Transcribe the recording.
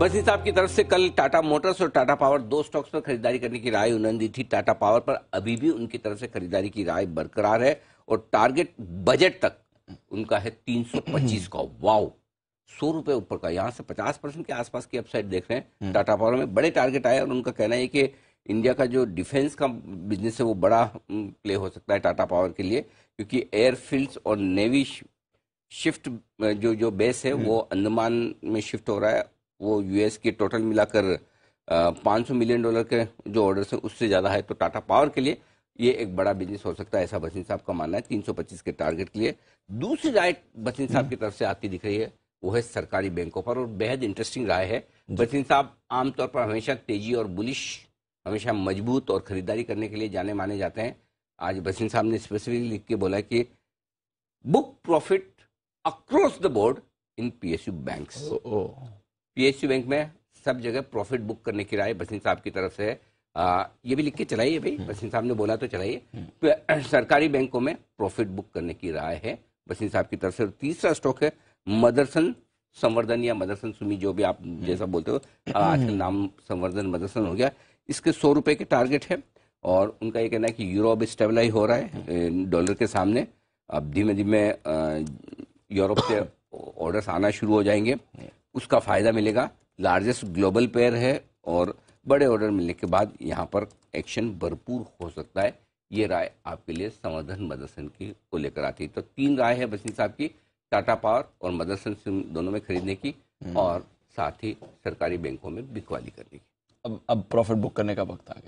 बसी साहब की तरफ से कल टाटा मोटर्स और टाटा पावर दो स्टॉक्स पर खरीदारी करने की राय उन्होंने दी थी टाटा पावर पर अभी भी उनकी तरफ से खरीदारी की राय बरकरार है और टारगेट बजट तक उनका है 325 का वाओ सौ रुपए ऊपर का यहां से 50 परसेंट के आसपास की अपसाइड देख रहे हैं टाटा पावर में बड़े टारगेट आए और उनका कहना है कि इंडिया का जो डिफेंस का बिजनेस है वो बड़ा प्ले हो सकता है टाटा पावर के लिए क्योंकि एयरफील्ड और नेवी शिफ्ट जो जो बेस है हम्म। वो अंडमान में शिफ्ट हो रहा है वो यूएस के टोटल मिलाकर 500 मिलियन डॉलर के जो ऑर्डर्स हैं उससे ज़्यादा है तो टाटा पावर के लिए ये एक बड़ा बिजनेस हो सकता है ऐसा बसिन साहब का मानना है 325 के टारगेट के लिए दूसरी राय बसिन साहब की तरफ से आती दिख रही है वो है सरकारी बैंकों पर और बेहद इंटरेस्टिंग राय है बसिन साहब आमतौर पर हमेशा तेजी और बुलिश हमेशा मजबूत और खरीदारी करने के लिए जाने माने जाते हैं आज बसिन साहब ने स्पेसिफिकली लिख के बोला कि book profit across the board in P S U bank PSU bank में सब जगह प्रॉफिट बुक करने की राय बसिन साहब की तरफ से है आ, ये भी लिख के चलाइए भाई हम्म। बसिन साहब ने बोला तो चलाइए हम्म। तो, सरकारी बैंकों में प्रॉफिट बुक करने की राय है बसिन साहब की तरफ से तीसरा स्टॉक है मदरसन संवर्धन या मदरसन सुमी जो भी आप हम्म। जैसा बोलते हो आजकल नाम संवर्धन मदरसन हो गया इसके सौ रुपए के टारगेट है और उनका ये कहना है कि यूरोप स्टेबलाइज हो रहा है डॉलर के सामने अब धीमे धीमे यूरोप से ऑर्डर्स आना शुरू हो जाएंगे उसका फ़ायदा मिलेगा लार्जेस्ट ग्लोबल पेयर है और बड़े ऑर्डर मिलने के बाद यहाँ पर एक्शन भरपूर हो सकता है ये राय आपके लिए संवर्धन मदरसन की को लेकर आती है तो तीन राय है बसिन साहब की टाटा पावर और मदरसन सिम दोनों में खरीदने की हम्म। और साथ ही सरकारी बैंकों में बिकवाली करने की अब अब प्रॉफिट बुक करने का वक्त आ गया